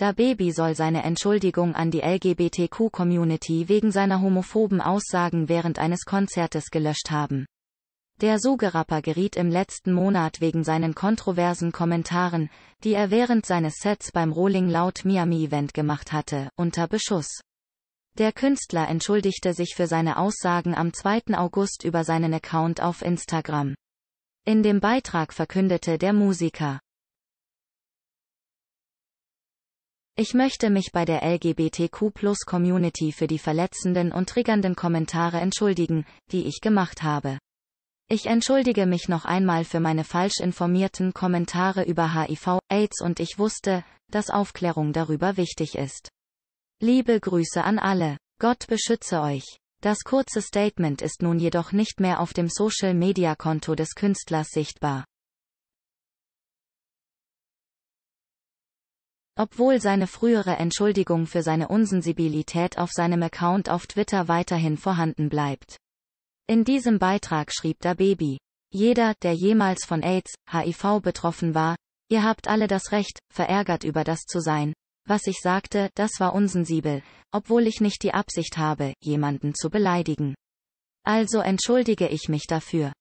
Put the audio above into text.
Da Baby soll seine Entschuldigung an die LGBTQ-Community wegen seiner homophoben Aussagen während eines Konzertes gelöscht haben. Der Sugerapper geriet im letzten Monat wegen seinen kontroversen Kommentaren, die er während seines Sets beim Rolling Loud Miami Event gemacht hatte, unter Beschuss. Der Künstler entschuldigte sich für seine Aussagen am 2. August über seinen Account auf Instagram. In dem Beitrag verkündete der Musiker, Ich möchte mich bei der LGBTQ-Plus-Community für die verletzenden und triggernden Kommentare entschuldigen, die ich gemacht habe. Ich entschuldige mich noch einmal für meine falsch informierten Kommentare über HIV, AIDS und ich wusste, dass Aufklärung darüber wichtig ist. Liebe Grüße an alle. Gott beschütze euch. Das kurze Statement ist nun jedoch nicht mehr auf dem Social-Media-Konto des Künstlers sichtbar. Obwohl seine frühere Entschuldigung für seine Unsensibilität auf seinem Account auf Twitter weiterhin vorhanden bleibt. In diesem Beitrag schrieb da Baby. Jeder, der jemals von AIDS, HIV betroffen war, ihr habt alle das Recht, verärgert über das zu sein. Was ich sagte, das war unsensibel, obwohl ich nicht die Absicht habe, jemanden zu beleidigen. Also entschuldige ich mich dafür.